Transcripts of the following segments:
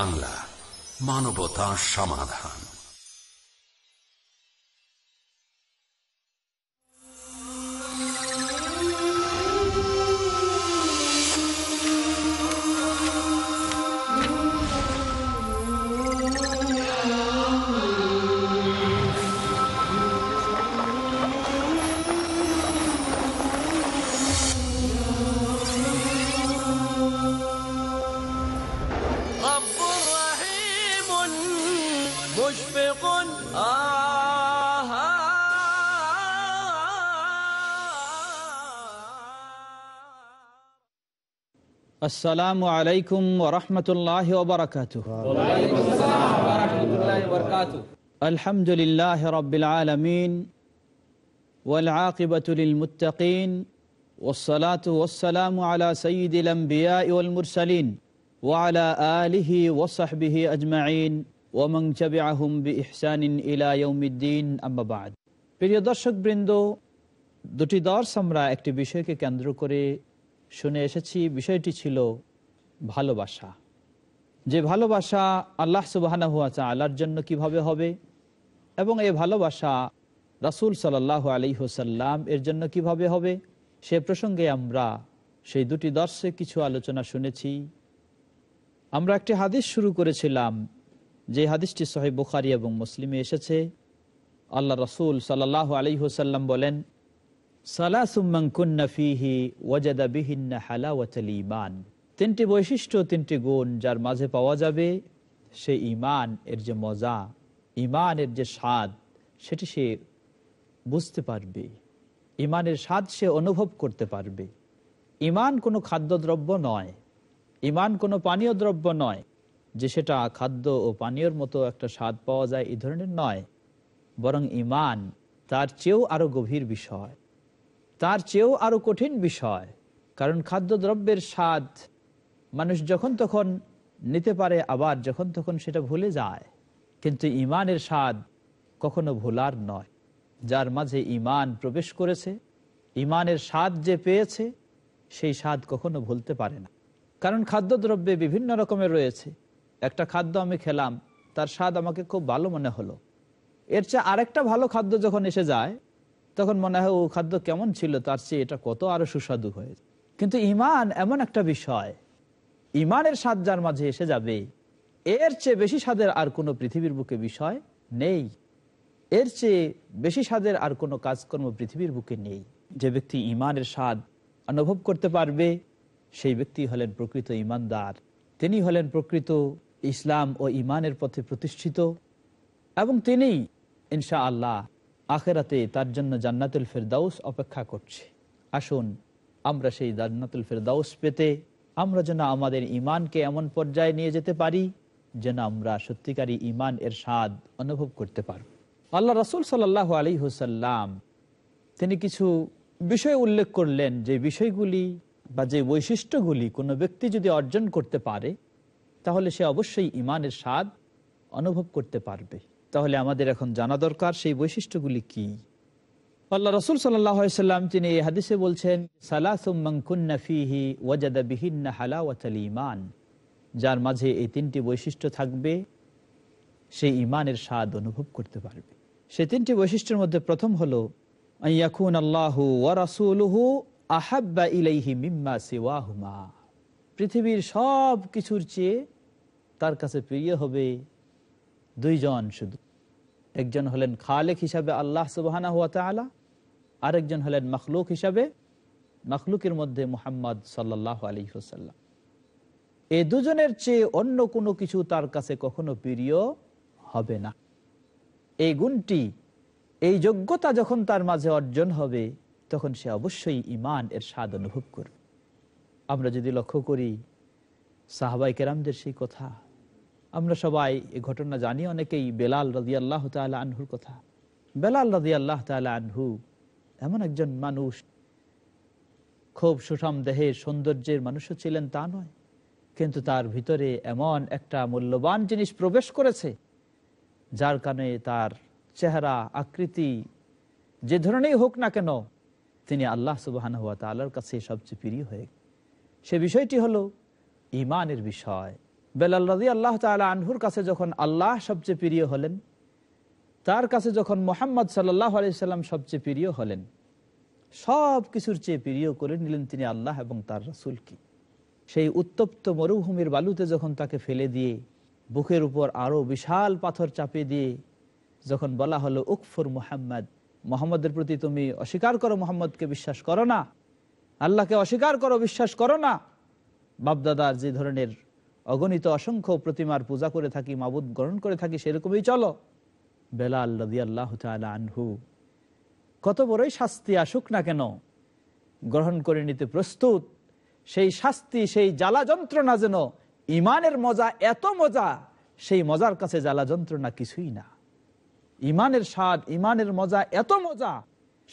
বাংলা মানবতা সমাধান আসসালামু আলাইকুম ওরহমতুল্লাহ ওবরাকাত আলহামদুলিল্লাহ রবিল আলমিন ওয়ালাকিবতুল মুতাকিন والصلاة والسلام على سيد الأنبياء والمرسلين وعلى آله وصحبه أجمعين ومن تبعهم بإحسان إلى يوم الدين أما بعد প্রিয় দর্শক বৃন্দ দুটি দর্শ আমরা একটি বিষয়কে কেন্দ্র করে শুনে এসেছি বিষয়টি ছিল ভালোবাসা যে ভালোবাসা আল্লাহ সুবাহানা হুয়া আল্লাহর জন্য কিভাবে হবে এবং এই ভালোবাসা রাসুল সাল্লাহ আলী হুসাল্লাম এর জন্য কিভাবে হবে সে প্রসঙ্গে আমরা সেই দুটি দর্শে কিছু আলোচনা শুনেছি আমরা একটি হাদিস শুরু করেছিলাম যে হাদিসটি সহেব বুখারি এবং মুসলিমে এসেছে আল্লাহ রসুল সাল্লাহ আলী হুসাল্লাম বলেন তিনটি বৈশিষ্ট্য তিনটি গুণ যার মাঝে পাওয়া যাবে সে ইমান এর যে মজা ইমানের যে স্বাদ সেটি সে বুঝতে পারবে ইমানের স্বাদ সে অনুভব করতে পারবে ইমান কোনো খাদ্যদ্রব্য নয় ইমান কোনো পানীয় দ্রব্য নয় যে সেটা খাদ্য ও পানীয়র মতো একটা স্বাদ পাওয়া যায় এই ধরনের নয় বরং ইমান তার চেয়েও আরো গভীর বিষয় তার চেয়েও আরও কঠিন বিষয় কারণ খাদ্যদ্রব্যের স্বাদ মানুষ যখন তখন নিতে পারে আবার যখন তখন সেটা ভুলে যায় কিন্তু ইমানের স্বাদ কখনো ভোলার নয় যার মাঝে ইমান প্রবেশ করেছে ইমানের স্বাদ যে পেয়েছে সেই স্বাদ কখনো ভুলতে পারে না কারণ খাদ্যদ্রব্যে বিভিন্ন রকমের রয়েছে একটা খাদ্য আমি খেলাম তার স্বাদ আমাকে খুব ভালো মনে হলো এর চেয়ে আরেকটা ভালো খাদ্য যখন এসে যায় তখন মনে হয় ও খাদ্য কেমন ছিল তার চেয়ে এটা কত আরো সুস্বাদু হয়ে কিন্তু ইমান এমন একটা বিষয় ইমানের স্বাদ যার মাঝে এসে যাবে এর চেয়ে বেশি স্বাদের আর কোনো পৃথিবীর বুকে বিষয় নেই এর চেয়ে বেশি স্বাদের আর কোনো কাজকর্ম পৃথিবীর বুকে নেই যে ব্যক্তি ইমানের স্বাদ অনুভব করতে পারবে সেই ব্যক্তি হলেন প্রকৃত ইমানদার তিনি হলেন প্রকৃত ইসলাম ও ইমানের পথে প্রতিষ্ঠিত এবং তিনি ইনশা আল্লাহ আখেরাতে তার জন্য জান্নাতুল ফেরদাউস অপেক্ষা করছে আসুন আমরা সেই জান্নাতুল ফেরদাউস পেতে আমরা যেন আমাদের ইমানকে এমন পর্যায়ে নিয়ে যেতে পারি যেন আমরা সত্যিকারী ইমান এর স্বাদ অনুভব করতে পারব আল্লাহ রসুল সাল্লাহ আলী হুসাল্লাম তিনি কিছু বিষয় উল্লেখ করলেন যে বিষয়গুলি বা যে বৈশিষ্ট্যগুলি কোনো ব্যক্তি যদি অর্জন করতে পারে তাহলে সে অবশ্যই ইমানের স্বাদ অনুভব করতে পারবে তাহলে আমাদের এখন জানা দরকার সেই বৈশিষ্ট্যগুলি কি আল্লাহ রসুল সাল্লাম তিনি এই হাদিসে বলছেন সালাসুমানফিহি যার মাঝে এই তিনটি বৈশিষ্ট্য থাকবে সে ইমানের স্বাদ অনুভব করতে পারবে সে তিনটি বৈশিষ্ট্যের মধ্যে প্রথম হল ইলাইহি মিম্মা পৃথিবীর সব কিছুর চেয়ে তার কাছে প্রিয় হবে দুইজন শুধু একজন হলেন খালেক হিসাবে আল্লাহ সুবাহানা হুয়া তালা আরেকজন হলেন মখলুক হিসাবে মখলুকের মধ্যে মুহাম্মদ সাল্লাহ আলী হুসাল্লাম এ দুজনের চেয়ে অন্য কোনো কিছু তার কাছে কখনো প্রিয় হবে না এই গুণটি এই যোগ্যতা যখন তার মাঝে অর্জন হবে তখন সে অবশ্যই ইমান এর স্বাদ অনুভব করবে আমরা যদি লক্ষ্য করি সাহাবাই কেরামদের সেই কথা আমরা সবাই এই ঘটনা জানি অনেকেই বেলাল রাজি আল্লাহ তালা আনহুর কথা বেলাল রাজি আল্লাহ তালা আনহু এমন একজন মানুষ খুব সুষম দেহের সৌন্দর্যের মানুষও ছিলেন তা নয় কিন্তু তার ভিতরে এমন একটা মূল্যবান জিনিস প্রবেশ করেছে যার কারণে তার চেহারা আকৃতি যে ধরনেই হোক না কেন তিনি আল্লাহ সুবাহান হাত আল্লাহর কাছে সবচেয়ে প্রিয় হয়ে সে বিষয়টি হলো ইমানের বিষয় বেলাল রাজি আল্লাহ তালা আনহুর কাছে যখন আল্লাহ সবচেয়ে প্রিয় হলেন তার কাছে যখন মোহাম্মদ সাল্লাহ আলাইসাল্লাম সবচেয়ে প্রিয় হলেন সব কিছুর চেয়ে প্রিয় করে নিলেন তিনি আল্লাহ এবং তার রাসুলকে সেই উত্তপ্ত মরুভূমির বালুতে যখন তাকে ফেলে দিয়ে বুকের উপর আরও বিশাল পাথর চাপিয়ে দিয়ে যখন বলা হলো উকফুর মোহাম্মদ মোহাম্মদের প্রতি তুমি অস্বীকার করো মোহাম্মদকে বিশ্বাস করো না আল্লাহকে অস্বীকার করো বিশ্বাস করো না বাপদাদার যে ধরনের অগণিত অসংখ্য প্রতিমার পূজা করে থাকি মাবুদ গ্রহণ করে থাকি সেরকমই চলো বেলা আল্লাহ আনহু কত বড়ই শাস্তি আসুক না কেন গ্রহণ করে নিতে প্রস্তুত সেই শাস্তি সেই জ্বালা যন্ত্রণা যেন ইমানের মজা এত মজা সেই মজার কাছে জ্বালা যন্ত্রণা কিছুই না ইমানের স্বাদ ইমানের মজা এত মজা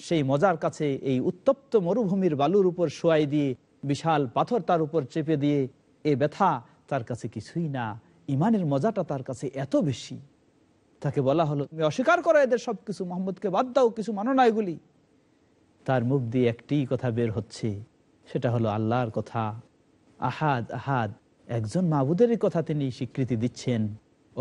সেই মজার কাছে এই উত্তপ্ত মরুভূমির বালুর উপর শোয়াই দিয়ে বিশাল পাথর তার উপর চেপে দিয়ে এ ব্যথা তার কাছে কিছুই না ইমানের মজাটা তার কাছে এত বেশি তাকে বলা হলো তুমি অস্বীকার করো এদের সব কিছু মোহাম্মদকে বাদ দাও কিছু মানো না এগুলি তার মুখ দিয়ে একটি কথা বের হচ্ছে সেটা হলো আল্লাহর কথা আহাদ আহাদ একজন মাবুদেরই কথা তিনি স্বীকৃতি দিচ্ছেন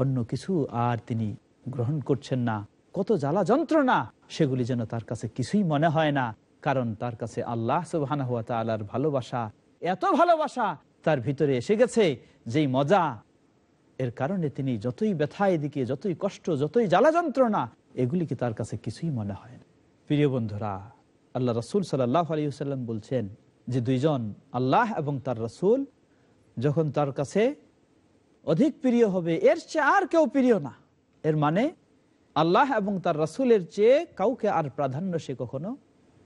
অন্য কিছু আর তিনি গ্রহণ করছেন না কত জ্বালা যন্ত্রণা সেগুলি যেন তার কাছে কিছুই মনে হয় না কারণ তার কাছে আল্লাহ সুবাহ ভালোবাসা এত ভালোবাসা তার ভিতরে এসে গেছে যেই মজা এর কারণে তিনি যতই ব্যথা এদিকে যতই কষ্ট যতই জ্বালা যন্ত্রণা এগুলিকে তার কাছে কিছুই মনে হয় না প্রিয় বন্ধুরা আল্লাহ রসুল সাল্লাহ আলী সাল্লাম বলছেন যে দুইজন আল্লাহ এবং তার রসুল যখন তার কাছে অধিক প্রিয় হবে এর চেয়ে আর কেউ প্রিয় না এর মানে আল্লাহ এবং তার রসুলের চেয়ে কাউকে আর প্রাধান্য সে কখনো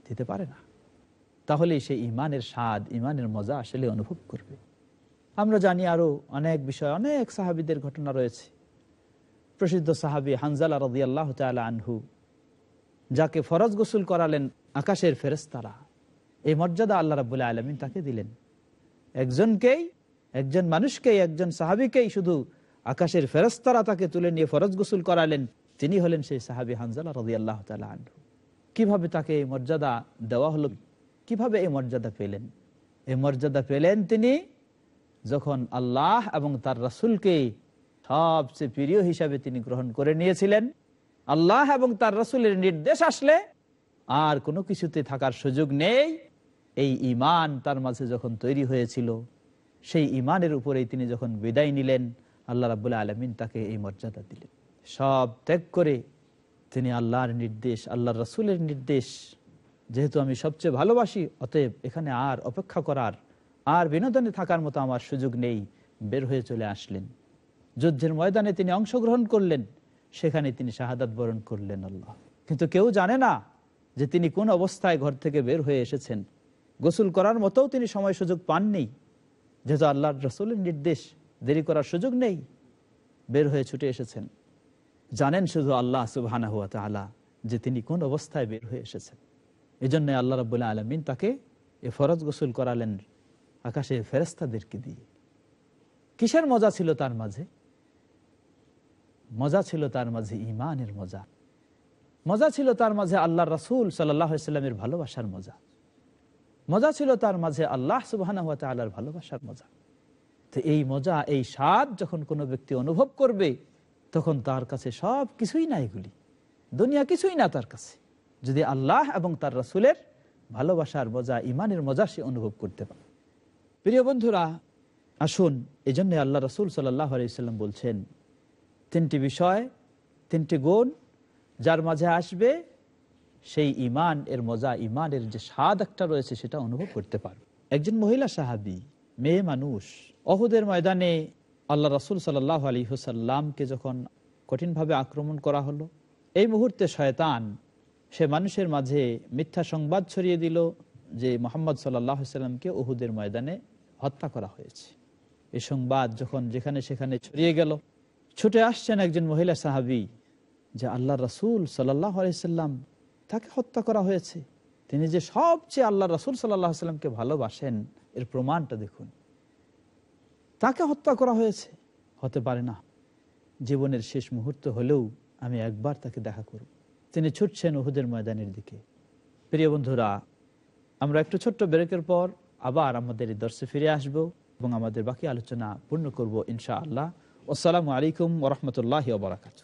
দিতে পারে না তাহলে সে ইমানের স্বাদ ইমানের মজা আসলে অনুভব করবে আমরা জানি আরো অনেক বিষয় অনেক সাহাবিদের ঘটনা রয়েছে প্রসিদ্ধ সাহাবি হানজালা রাজি আল্লাহ আনহু যাকে ফরজ গোসল করালেন আকাশের ফেরেস্তারা এই মর্যাদা আল্লাহ রাবুল আলমিন তাকে দিলেন একজনকেই একজন মানুষকেই একজন সাহাবিকেই শুধু আকাশের ফেরস্তারা তাকে তুলে নিয়ে ফরজ গোসুল করালেন তিনি হলেন সেই সাহাবি হানজালা রাজি আল্লাহ আনহু কিভাবে তাকে এই মর্যাদা দেওয়া হলো কিভাবে এই মর্যাদা পেলেন এই মর্যাদা পেলেন তিনি যখন আল্লাহ এবং তার রাসুলকে সবচেয়ে প্রিয় হিসাবে তিনি গ্রহণ করে নিয়েছিলেন আল্লাহ এবং তার রাসুলের নির্দেশ আসলে আর কোনো কিছুতে থাকার সুযোগ নেই এই ইমান তার মাঝে যখন তৈরি হয়েছিল সেই ইমানের উপরেই তিনি যখন বিদায় নিলেন আল্লাহ রাবুল আলমিন তাকে এই মর্যাদা দিলেন সব ত্যাগ করে তিনি আল্লাহর নির্দেশ আল্লাহর রাসুলের নির্দেশ যেহেতু আমি সবচেয়ে ভালোবাসি অতএব এখানে আর অপেক্ষা করার আর বিনোদনে থাকার মতো আমার সুযোগ নেই বের হয়ে চলে আসলেন যুদ্ধের ময়দানে তিনি অংশগ্রহণ করলেন সেখানে তিনি শাহাদাত বরণ করলেন আল্লাহ কিন্তু কেউ জানে না যে তিনি কোন অবস্থায় ঘর থেকে বের হয়ে এসেছেন গোসল করার মতো তিনি সময় সুযোগ পাননি যেহেতু আল্লাহর রসুলের নির্দেশ দেরি করার সুযোগ নেই বের হয়ে ছুটে এসেছেন জানেন শুধু আল্লাহ সুবাহানা হুয়া তালা যে তিনি কোন অবস্থায় বের হয়ে এসেছেন এজন্য আল্লাহ রবুল্লাহ আলমিন তাকে এ ফরজ গোসল করালেন আকাশে ফেরেস্তাদেরকে দিয়ে কিসের মজা ছিল তার মাঝে মজা ছিল তার মাঝে ইমানের মজা মজা ছিল তার মাঝে আল্লাহ রাসুল সাল্লামের ভালোবাসার মজা মজা ছিল তার মাঝে আল্লাহ সুবাহ আল্লাহর ভালোবাসার মজা তো এই মজা এই স্বাদ যখন কোনো ব্যক্তি অনুভব করবে তখন তার কাছে সব কিছুই না এগুলি দুনিয়া কিছুই না তার কাছে যদি আল্লাহ এবং তার রাসুলের ভালোবাসার মজা ইমানের মজা সে অনুভব করতে পারে প্রিয় বন্ধুরা আসুন এই জন্য আল্লাহ রসুল সাল্লাহ আলাইসাল্লাম বলছেন তিনটি বিষয় তিনটি গুণ যার মাঝে আসবে সেই ইমান এর মজা ইমানের যে স্বাদ একটা রয়েছে সেটা অনুভব করতে পারবে একজন মহিলা সাহাবি মেয়ে মানুষ অহুদের ময়দানে আল্লাহ রসুল সাল্লাহ আলী হুসাল্লামকে যখন কঠিনভাবে আক্রমণ করা হলো এই মুহূর্তে শয়তান সে মানুষের মাঝে মিথ্যা সংবাদ ছড়িয়ে দিল যে মোহাম্মদ সাল্লাহ সাল্লামকে অহুদের ময়দানে হত্যা করা হয়েছে এ সংবাদ যখন যেখানে সেখানে ছড়িয়ে গেল ছুটে আসছেন একজন মহিলা সাহাবি যে আল্লাহ রসুল সাল্লাহ আলাইসাল্লাম তাকে হত্যা করা হয়েছে তিনি যে সবচেয়ে আল্লাহ রসুল সাল্লাহ সাল্লামকে ভালোবাসেন এর প্রমাণটা দেখুন তাকে হত্যা করা হয়েছে হতে পারে না জীবনের শেষ মুহূর্ত হলেও আমি একবার তাকে দেখা করব তিনি ছুটছেন ওহুদের ময়দানের দিকে প্রিয় বন্ধুরা আমরা একটু ছোট্ট ব্রেকের পর আবার আমাদের এই দর্শে ফিরে আসব এবং আমাদের বাকি আলোচনা পূর্ণ করব ইনশা আল্লাহ আসসালাম আলাইকুম ওরহমতুল্লাহ বারাকাত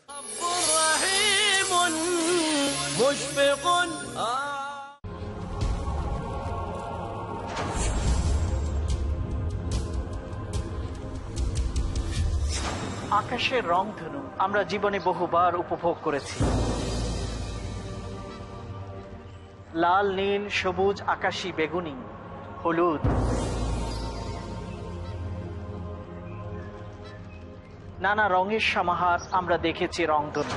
আকাশের ধনু আমরা জীবনে বহুবার উপভোগ করেছি লাল নীল সবুজ আকাশী বেগুনি হলুদ নানা রঙের সমাহার আমরা দেখেছি রংধনু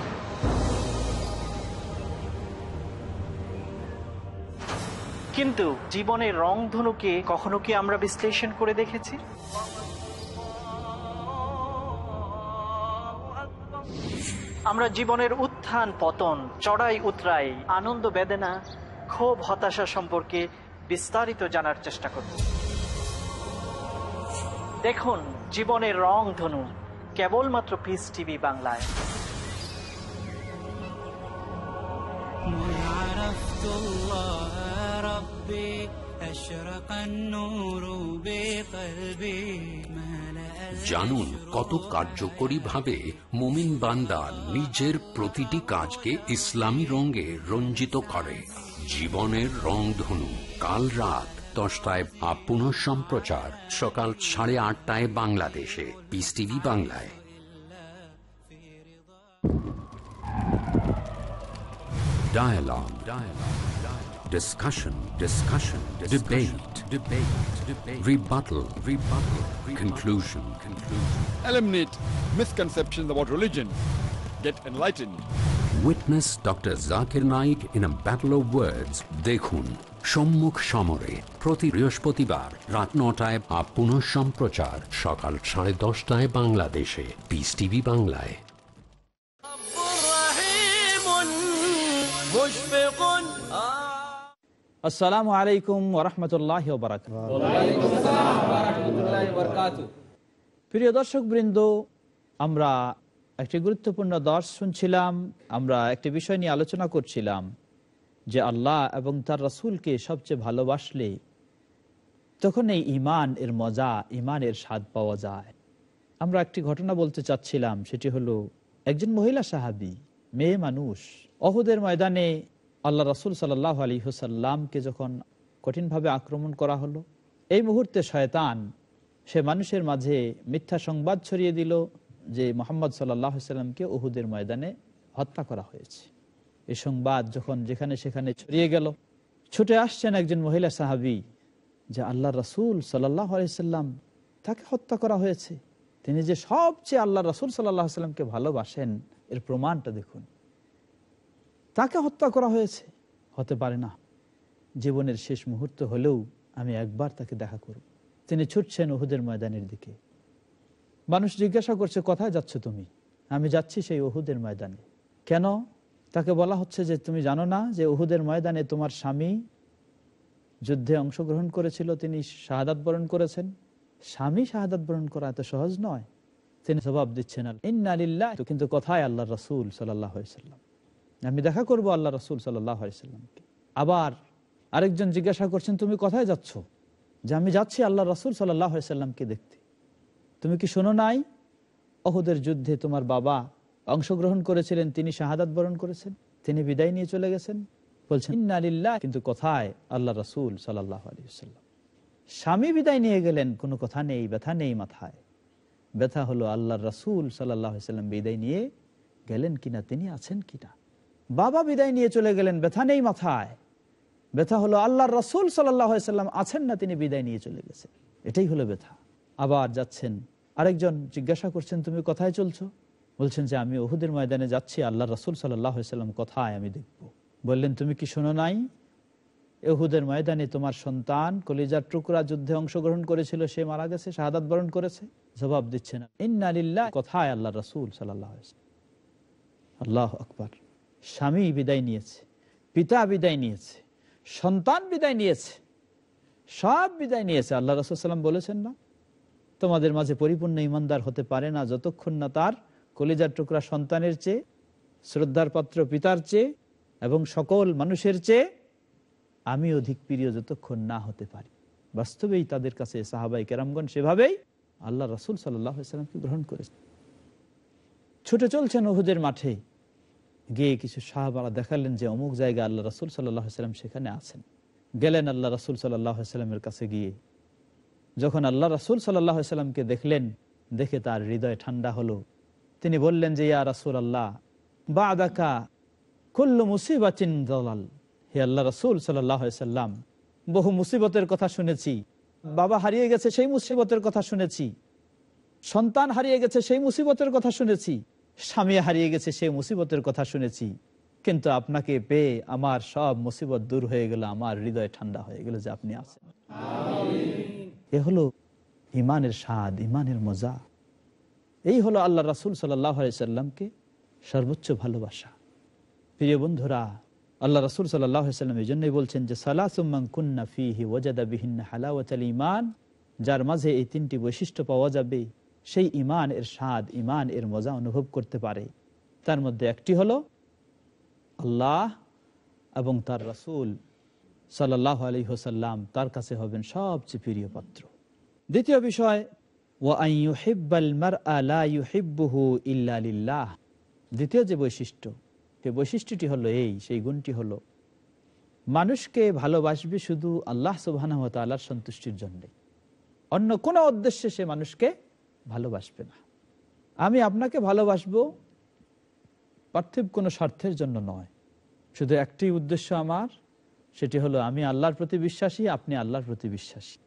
কিন্তু জীবনের রংধনুকে কখনো কি আমরা বিশ্লেষণ করে দেখেছি আমরা জীবনের উত্থান পতন চড়াই উতরাই আনন্দ বেদনা ক্ষোভ হতাশা সম্পর্কে বিস্তারিত জানার চেষ্টা করব দেখুন জীবনের রং ধনু কেবলমাত্র পিস টিভি বাংলায় ربي أشرق النور بقلبي ما জানুন কত কার্যকরী ভাবে মুমিন বান্দা নিজের প্রতিটি কাজকে ইসলামী রঙে রঞ্জিত করে জীবনের রং ধনু কাল রাত দশটায় আপন সম্প্রচার সকাল সাড়ে আটটায় বাংলাদেশে পিস টিভি বাংলায় Dialogue. Dialogue. discussion, discussion, discussion debate, debate, debate, rebuttal, rebuttal, rebuttal conclusion, conclusion, eliminate misconceptions about religion, get enlightened. Witness Dr. Zakir Naik in a battle of words. Dekhun, Shammukh সম্মুখ সমরে প্রতি বৃহস্পতিবার রাত Shamprachar, Shakal Chai সম্প্রচার Bangladeshe, Peace TV, বাংলাদেশে peace Rahimun, Mushfiqun, Mushfiqun আসসালামু আলাইকুম ওরহমতুল্লাহ প্রিয় দর্শক বৃন্দ আমরা একটি গুরুত্বপূর্ণ দর্শ শুনছিলাম আমরা একটি বিষয় নিয়ে আলোচনা করছিলাম যে আল্লাহ এবং তার রাসুলকে সবচেয়ে ভালোবাসলে তখন এই ইমান এর মজা এর স্বাদ পাওয়া যায় আমরা একটি ঘটনা বলতে চাচ্ছিলাম সেটি হলো একজন মহিলা সাহাবি মেয়ে মানুষ অহুদের ময়দানে আল্লাহ রসুল সাল্লাহ আলী হুসাল্লামকে যখন কঠিনভাবে আক্রমণ করা হলো এই মুহূর্তে শয়তান সে মানুষের মাঝে মিথ্যা সংবাদ ছড়িয়ে দিল যে মোহাম্মদ সাল্লাহ সাল্লামকে উহুদের ময়দানে হত্যা করা হয়েছে এই সংবাদ যখন যেখানে সেখানে ছড়িয়ে গেল ছুটে আসছেন একজন মহিলা সাহাবি যে আল্লাহ রসুল সাল্লাহ আলাইসাল্লাম তাকে হত্যা করা হয়েছে তিনি যে সবচেয়ে আল্লাহ রসুল সাল্লাহ সাল্লামকে ভালোবাসেন এর প্রমাণটা দেখুন তাকে হত্যা করা হয়েছে হতে পারে না জীবনের শেষ মুহূর্ত হলেও আমি একবার তাকে দেখা করব তিনি ছুটছেন ওহুদের ময়দানের দিকে মানুষ জিজ্ঞাসা করছে কোথায় যাচ্ছ তুমি আমি যাচ্ছি সেই ওহুদের ময়দানে কেন তাকে বলা হচ্ছে যে তুমি জানো না যে ওহুদের ময়দানে তোমার স্বামী যুদ্ধে অংশগ্রহণ করেছিল তিনি শাহাদাত বরণ করেছেন স্বামী শাহাদাত বরণ করা এত সহজ নয় তিনি জবাব দিচ্ছেন ইন্না কিন্তু কথায় আল্লাহ রসুল সাল্লাহ সাল্লাম আমি দেখা করব আল্লাহ রসুল সাল্লাহ আবার আরেকজন জিজ্ঞাসা করছেন তুমি কোথায় যাচ্ছ যে আমি যাচ্ছি আল্লাহ রসুল সাল্লাহ দেখতে তুমি কি শোনো নাই অহুদের যুদ্ধে তোমার বাবা অংশগ্রহণ করেছিলেন তিনি শাহাদাত বরণ করেছেন তিনি বিদায় নিয়ে চলে গেছেন বলছেন কিন্তু কোথায় আল্লাহ রসুল সাল্লাহ আলিয়াল্লাম স্বামী বিদায় নিয়ে গেলেন কোনো কথা নেই ব্যথা নেই মাথায় ব্যথা হলো আল্লাহ রসুল সাল্লাহ সাল্লাম বিদায় নিয়ে গেলেন কিনা তিনি আছেন কিনা বাবা বিদায় নিয়ে চলে গেলেন ব্যথা নেই মাথায় ব্যথা হলো আল্লাহ রসুল সাল্লাম আছেন না তিনি বিদায় নিয়ে চলে গেছেন এটাই হলো ব্যথা আবার যাচ্ছেন আরেকজন জিজ্ঞাসা করছেন তুমি কোথায় চলছো বলছেন যে আমি ওহুদের ময়দানে যাচ্ছি আল্লাহ রসুল সাল্লাম কোথায় আমি দেখব বললেন তুমি কি শোনো নাই এহুদের ময়দানে তোমার সন্তান কলিজার টুকরা যুদ্ধে অংশগ্রহণ করেছিল সে মারা গেছে শাহাদাত বরণ করেছে জবাব দিচ্ছে না ইন্না কোথায় আল্লাহ রসুল সাল্লাহ আল্লাহ আকবর স্বামী বিদায় নিয়েছে পিতা বিদায় নিয়েছে সন্তান বিদায় নিয়েছে সব বিদায় নিয়েছে আল্লাহ রসুলাম বলেছেন না তোমাদের মাঝে পরিপূর্ণ ইমানদার হতে পারে না যতক্ষণ না তার কলিজার টুকরা সন্তানের চেয়ে শ্রদ্ধার পাত্র পিতার চেয়ে এবং সকল মানুষের চেয়ে আমি অধিক প্রিয় যতক্ষণ না হতে পারি বাস্তবেই তাদের কাছে সাহাবাই কেরামগন সেভাবেই আল্লাহ রসুল সাল্লামকে গ্রহণ করেছে ছুটে চলছেন ওহুদের মাঠে গিয়ে কিছু সাহাবারা দেখালেন যে অমুক জায়গা আল্লাহ রসুল সাল্লাহ সাল্লাম সেখানে আছেন গেলেন আল্লাহ রসুল সাল্লাহ সাল্লামের কাছে গিয়ে যখন আল্লাহ রসুল সাল্লাহ সাল্লামকে দেখলেন দেখে তার হৃদয় ঠান্ডা হলো তিনি বললেন যে ইয়া রাসুল আল্লাহ বা আদাকা কুল্লু চিন দলাল হে আল্লাহ রসুল সাল্লাহ সাল্লাম বহু মুসিবতের কথা শুনেছি বাবা হারিয়ে গেছে সেই মুসিবতের কথা শুনেছি সন্তান হারিয়ে গেছে সেই মুসিবতের কথা শুনেছি স্বামী হারিয়ে গেছে সেই মুসিবতের কথা শুনেছি কিন্তু আপনাকে পেয়ে আমার সব মুসিবত দূর হয়ে গেল আমার হৃদয় ঠান্ডা হয়ে গেল যে আপনি আছেন এ হলো ইমানের স্বাদ ইমানের মজা এই হলো আল্লাহ রাসুল সাল্লাহামকে সর্বোচ্চ ভালোবাসা প্রিয় বন্ধুরা আল্লাহ রাসুল সাল্লাম এই জন্যই বলছেন যে সালাসুম্মান কুন্না ফিহি ওজাদা হালা হালাওয়াত ইমান যার মাঝে এই তিনটি বৈশিষ্ট্য পাওয়া যাবে সেই ইমান এর স্বাদ ইমান এর মজা অনুভব করতে পারে তার মধ্যে একটি হলো আল্লাহ এবং তার রাসুল সাল্লাহ আলী হোসাল্লাম তার কাছে হবেন সবচেয়ে প্রিয় পাত্র দ্বিতীয় বিষয় দ্বিতীয় যে বৈশিষ্ট্য সে বৈশিষ্ট্যটি হলো এই সেই গুণটি হলো মানুষকে ভালোবাসবে শুধু আল্লাহ সুবাহ সন্তুষ্টির জন্যে অন্য কোনো উদ্দেশ্যে সে মানুষকে ভালোবাসবে না আমি আপনাকে ভালোবাসব পার্থিব কোনো স্বার্থের জন্য নয় শুধু একটি উদ্দেশ্য আমার সেটি হলো আমি আল্লাহর প্রতি বিশ্বাসী আপনি আল্লাহর প্রতি বিশ্বাসী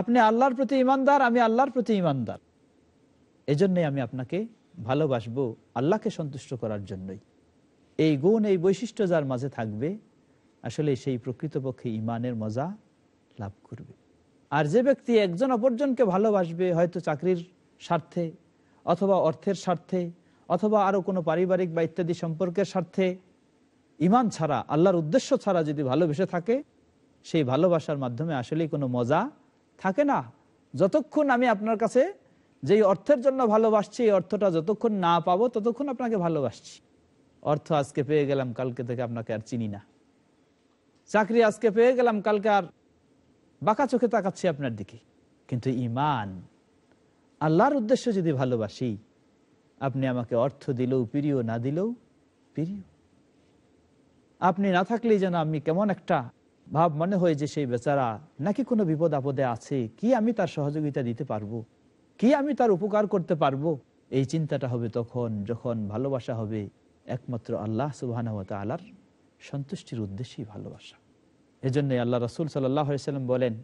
আপনি আল্লাহর প্রতি ইমানদার আমি আল্লাহর প্রতি ইমানদার এজন্যই আমি আপনাকে ভালোবাসবো আল্লাহকে সন্তুষ্ট করার জন্যই এই গুণ এই বৈশিষ্ট্য যার মাঝে থাকবে আসলে সেই প্রকৃতপক্ষে ইমানের মজা লাভ করবে আর যে ব্যক্তি একজন অপরজনকে ভালোবাসবে হয়তো চাকরির স্বার্থে অথবা অর্থের স্বার্থে অথবা আরও কোনো পারিবারিক বা ইত্যাদি সম্পর্কের স্বার্থে ইমান ছাড়া আল্লাহর উদ্দেশ্য ছাড়া যদি ভালোবেসে থাকে সেই ভালোবাসার মাধ্যমে আসলেই কোনো মজা থাকে না যতক্ষণ আমি আপনার কাছে যেই অর্থের জন্য ভালোবাসছি এই অর্থটা যতক্ষণ না পাবো ততক্ষণ আপনাকে ভালোবাসছি অর্থ আজকে পেয়ে গেলাম কালকে থেকে আপনাকে আর চিনি না চাকরি আজকে পেয়ে গেলাম কালকে আর বাঁকা চোখে তাকাচ্ছি আপনার দিকে কিন্তু ইমান আল্লাহর উদ্দেশ্য যদি ভালোবাসি আপনি আমাকে অর্থ দিলেও প্রিয় না দিলেও প্রিয় আপনি না থাকলেই যেন আমি কেমন একটা ভাব মনে হয় যে সেই বেচারা নাকি কোনো বিপদ আপদে আছে কি আমি তার সহযোগিতা দিতে পারবো কি আমি তার উপকার করতে পারবো এই চিন্তাটা হবে তখন যখন ভালোবাসা হবে একমাত্র আল্লাহ সুবাহ সন্তুষ্টির উদ্দেশ্যেই ভালোবাসা এজন্য আল্লাহ রসুল সাল্লাম বলেন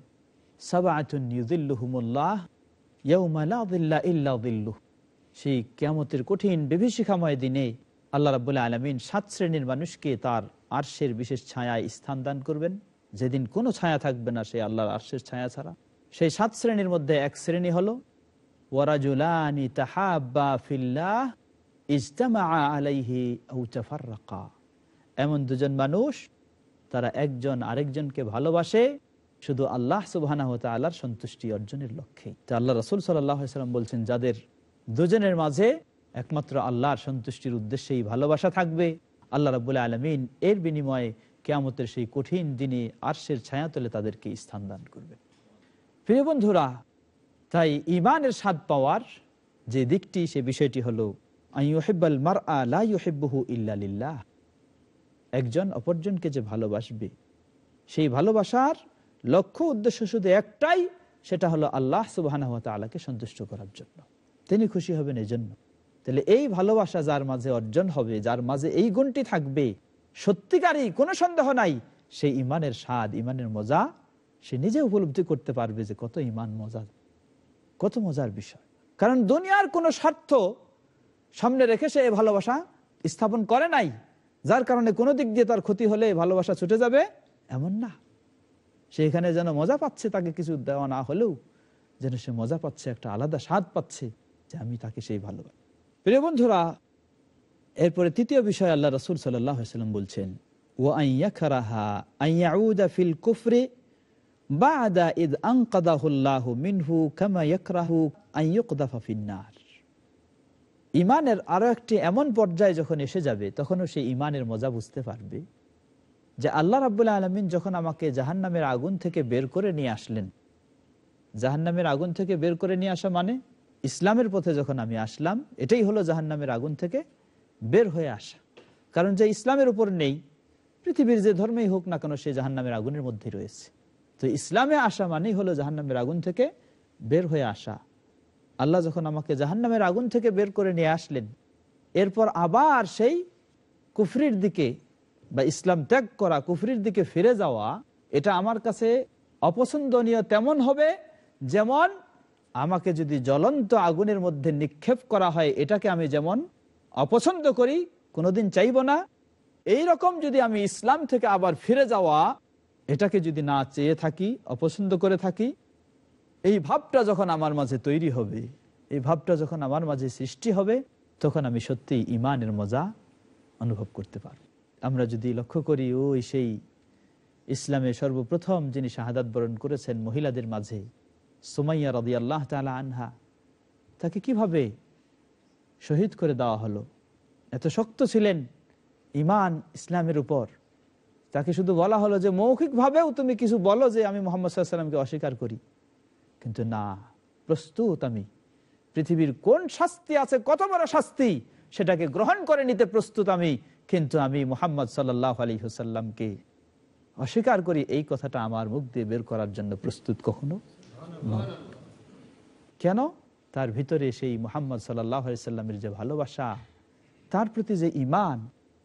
সেই কেমতের কঠিন বিভীষিকাময় দিনে আল্লাহ রাবুল আলমিন সাত শ্রেণীর মানুষকে তার আর্শের বিশেষ ছায়ায় স্থান দান করবেন যেদিন কোনো ছায়া থাকবে না সেই আল্লাহর আর্শের ছায়া ছাড়া সেই সাত শ্রেণীর মধ্যে এক শ্রেণী হলো ওয়ারাজুলানি আলাইহি এমন দুজন মানুষ তারা একজন আরেকজনকে ভালোবাসে শুধু আল্লাহ সুবাহ সন্তুষ্টি অর্জনের লক্ষ্যে তা আল্লাহ রসুল সাল্লাম বলছেন যাদের দুজনের মাঝে একমাত্র আল্লাহর সন্তুষ্টির উদ্দেশ্যেই ভালোবাসা থাকবে আল্লাহ রাবুল্লাহ আলমিন এর বিনিময়ে কেয়ামতের সেই কঠিন দিনে আর্শের ছায়া তোলে তাদেরকে স্থান দান করবে প্রিয় বন্ধুরা তাই ইমানের স্বাদ পাওয়ার যে দিকটি সে বিষয়টি হলো আই ইউহেব্বাল মার আলা ইউহেব্বহু ইল্লা লিল্লাহ একজন অপরজনকে যে ভালোবাসবে সেই ভালোবাসার লক্ষ্য উদ্দেশ্য শুধু একটাই সেটা হলো আল্লাহ সুবাহ আলাকে সন্তুষ্ট করার জন্য তিনি খুশি হবেন এজন্য তাহলে এই ভালোবাসা যার মাঝে অর্জন হবে যার মাঝে এই গুণটি থাকবে সত্যিকারই কোনো সন্দেহ নাই সে ইমানের স্বাদ ইমানের মজা সে নিজে উপলব্ধি করতে পারবে যে কত ইমান মজা কত মজার বিষয় কারণ দুনিয়ার কোনো স্বার্থ সামনে রেখে সে ভালোবাসা স্থাপন করে নাই যার কারণে কোনো দিক দিয়ে তার ক্ষতি হলে ভালোবাসা ছুটে যাবে এমন না সেখানে যেন মজা পাচ্ছে তাকে কিছু দেওয়া না হলেও যেন সে মজা পাচ্ছে একটা আলাদা স্বাদ পাচ্ছে যে আমি তাকে সেই ভালোবাসি প্রিয় বন্ধুরা এরপরে তৃতীয় বিষয় আল্লাহ রসুল সাল্লাম বলছেন ও আইয়া খারাহা আইয়া ফিল কুফরে বাদা ইদ আংকাদাহুল্লাহ মিনহু কামা ইয়াকরাহু আইয়ুকদাফা ফিন্নার ইমানের আরো একটি এমন পর্যায়ে যখন এসে যাবে তখনও সে ইমানের মজা বুঝতে পারবে যে আল্লাহ রাবুল্লাহ আলমিন যখন আমাকে জাহান্নামের আগুন থেকে বের করে নিয়ে আসলেন জাহান্নামের আগুন থেকে বের করে নিয়ে আসা মানে ইসলামের পথে যখন আমি আসলাম এটাই হলো জাহান্নামের আগুন থেকে বের হয়ে আসা কারণ যে ইসলামের উপর নেই পৃথিবীর যে ধর্মেই হোক না কেন সে জাহান্নামের আগুনের মধ্যে রয়েছে তো ইসলামে আসা মানেই হলো জাহান্নামের আগুন থেকে বের হয়ে আসা আল্লাহ যখন আমাকে জাহান্নামের আগুন থেকে বের করে নিয়ে আসলেন এরপর আবার সেই কুফরির দিকে বা ইসলাম ত্যাগ করা কুফরির দিকে ফিরে যাওয়া এটা আমার কাছে অপছন্দনীয় তেমন হবে যেমন আমাকে যদি জ্বলন্ত আগুনের মধ্যে নিক্ষেপ করা হয় এটাকে আমি যেমন অপছন্দ করি কোনোদিন চাইব না এই রকম যদি আমি ইসলাম থেকে আবার ফিরে যাওয়া এটাকে যদি না চেয়ে থাকি অপছন্দ করে থাকি এই ভাবটা যখন আমার মাঝে তৈরি হবে এই ভাবটা যখন আমার মাঝে সৃষ্টি হবে তখন আমি সত্যি ইমানের মজা অনুভব করতে পারব আমরা যদি লক্ষ্য করি ওই সেই ইসলামে সর্বপ্রথম যিনি শাহাদাত বরণ করেছেন মহিলাদের মাঝে সোমাইয়া রদি আল্লাহ তালা আনহা তাকে কিভাবে শহীদ করে দেওয়া হলো এত শক্ত ছিলেন ইমান ইসলামের উপর তাকে শুধু বলা হলো যে মৌখিকভাবেও তুমি কিছু বলো যে আমি মোহাম্মদ সাল্লামকে অস্বীকার করি কিন্তু না প্রস্তুত আমি পৃথিবীর কোন শাস্তি আছে কত বড় শাস্তি সেটাকে গ্রহণ করে নিতে প্রস্তুত আমি কিন্তু আমি মোহাম্মদ সাল্লাহ আলী হুসাল্লামকে অস্বীকার করি এই কথাটা আমার মুখ দিয়ে বের করার জন্য প্রস্তুত কখনো কেন তার ভিতরে সেই মোহাম্মদ সাল্লাহ সাল্লামের যে ভালোবাসা তার প্রতি যে ইমান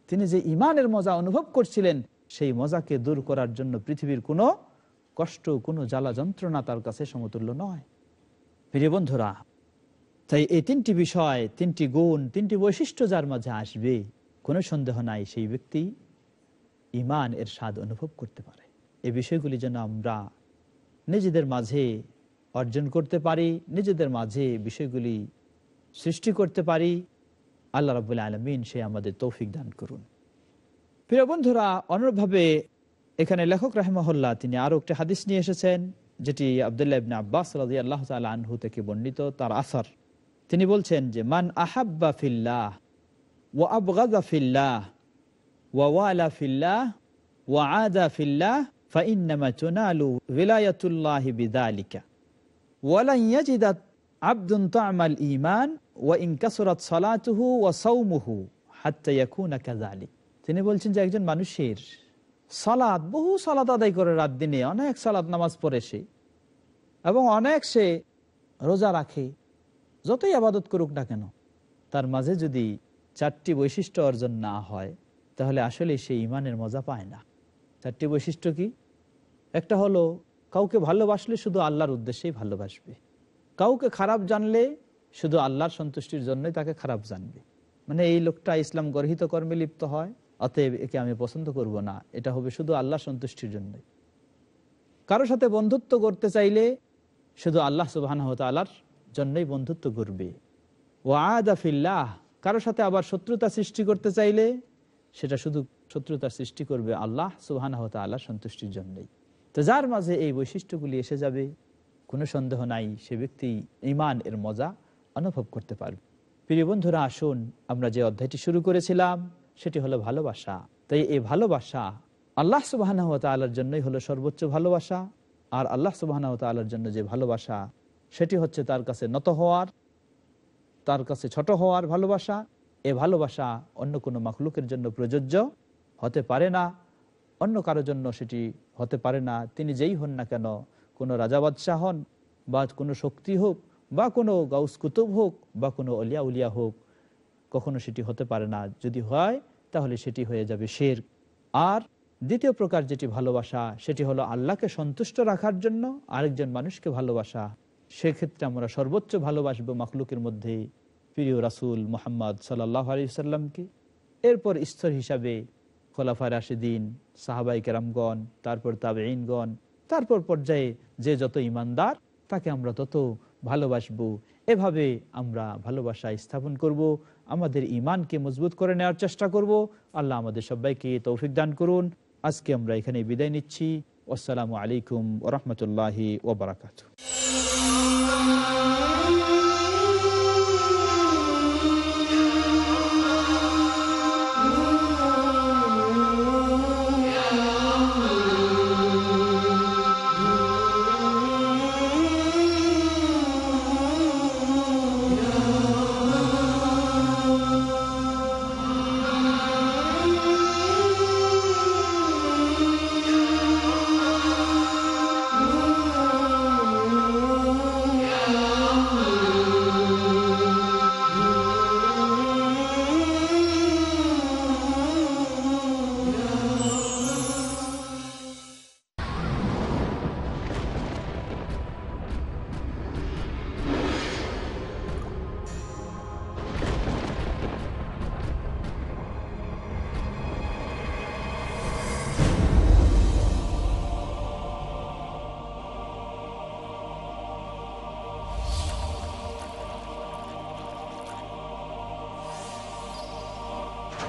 তিনি যে ইমানের মজা অনুভব করছিলেন সেই মজাকে দূর করার জন্য পৃথিবীর কোনো কষ্ট কোনো জ্বালা যন্ত্রণা তার কাছে সমতুল্য নয় প্রিয় বন্ধুরা তাই এই তিনটি বিষয় তিনটি গুণ তিনটি বৈশিষ্ট্য যার মাঝে আসবে কোনো সন্দেহ নাই সেই ব্যক্তি ইমান এর স্বাদ অনুভব করতে পারে এই বিষয়গুলি যেন আমরা নিজেদের মাঝে অর্জন করতে পারি নিজেদের মাঝে বিষয়গুলি সৃষ্টি করতে পারি আল্লাহ রাবুল আলমিন সে আমাদের তৌফিক দান করুন প্রিয় বন্ধুরা অনুরূপভাবে এখানে লেখক রাহেমহল্লা তিনি আরো একটি হাদিস নিয়ে এসেছেন যেটি আবদুল্লাহ ইবনে আব্বাস রাজি আল্লাহ আনহু থেকে বর্ণিত তার আসার তিনি বলছেন যে মান আহাব্বা ফিল্লাহ ও আবগাজা ফিল্লাহ ওয়ালা ফিল্লাহ ওয়া আদা ফিল্লাহ فإنما تنال ولاية الله بذلك আব্দুন তামাল عبد طعم الإيمان وإن كسرت صلاته وصومه حتى يكون كذلك তিনি বলছেন যে একজন মানুষের সালাদ বহু সালাদ আদায় করে রাত দিনে অনেক সালাদ নামাজ পড়ে সে এবং অনেক সে রোজা রাখে যতই আবাদত করুক না কেন তার মাঝে যদি চারটি বৈশিষ্ট্য অর্জন না হয় তাহলে আসলে সে ইমানের মজা পায় না চারটি বৈশিষ্ট্য কি একটা হলো কাউকে ভালোবাসলে শুধু আল্লাহর উদ্দেশ্যেই ভালোবাসবে কাউকে খারাপ জানলে শুধু আল্লাহর সন্তুষ্টির জন্যই তাকে খারাপ জানবে মানে এই লোকটা ইসলাম গর্হিত কর্মে লিপ্ত হয় অতএব একে আমি পছন্দ করব না এটা হবে শুধু আল্লাহ সন্তুষ্টির জন্য কারো সাথে বন্ধুত্ব করতে চাইলে শুধু আল্লাহ সুবাহর জন্যই বন্ধুত্ব করবে ও আদাফিল্লাহ কারো সাথে আবার শত্রুতা সৃষ্টি করতে চাইলে সেটা শুধু শত্রুতা সৃষ্টি করবে আল্লাহ সুবাহ আল্লাহ সন্তুষ্টির জন্যই তো যার মাঝে এই বৈশিষ্ট্যগুলি এসে যাবে কোনো সন্দেহ নাই সে ব্যক্তি ইমান এর মজা অনুভব করতে পারবে প্রিয় বন্ধুরা আসুন আমরা যে অধ্যায়টি শুরু করেছিলাম সেটি হলো ভালোবাসা তাই এই ভালোবাসা আল্লাহ সুবাহ জন্যই হলো সর্বোচ্চ ভালোবাসা আর আল্লাহ সুবাহ তাল্লার জন্য যে ভালোবাসা সেটি হচ্ছে তার কাছে নত হওয়ার তার কাছে ছোট হওয়ার ভালোবাসা এ ভালোবাসা অন্য কোনো মাখলুকের জন্য প্রযোজ্য হতে পারে না অন্য কারোর জন্য সেটি হতে পারে না তিনি যেই হন না কেন কোনো রাজাবাদশাহ হন বা কোনো শক্তি হোক বা কোনো গাউস কুতুব হোক বা কোনো অলিয়া উলিয়া হোক কখনো সেটি হতে পারে না যদি হয় তাহলে সেটি হয়ে যাবে শের আর দ্বিতীয় প্রকার যেটি ভালোবাসা সেটি হলো আল্লাহকে সন্তুষ্ট রাখার জন্য আরেকজন মানুষকে ভালোবাসা সেক্ষেত্রে আমরা সর্বোচ্চ ভালোবাসবো মখলুকের মধ্যে প্রিয় রাসুল মোহাম্মদ সাল্লাহ আলি সাল্লামকে এরপর স্তর হিসাবে খোলাফা রাশেদিন সাহাবাই কেরামগণ তারপর তাবে ইনগণ তারপর পর্যায়ে যে যত ইমানদার তাকে আমরা তত ভালোবাসবো এভাবে আমরা ভালোবাসা স্থাপন করব আমাদের ইমানকে মজবুত করে নেওয়ার চেষ্টা করব আল্লাহ আমাদের সবাইকে তৌফিক দান করুন আজকে আমরা এখানে বিদায় নিচ্ছি আসসালামু আলাইকুম রহমতুল্লাহ ওবরাকাত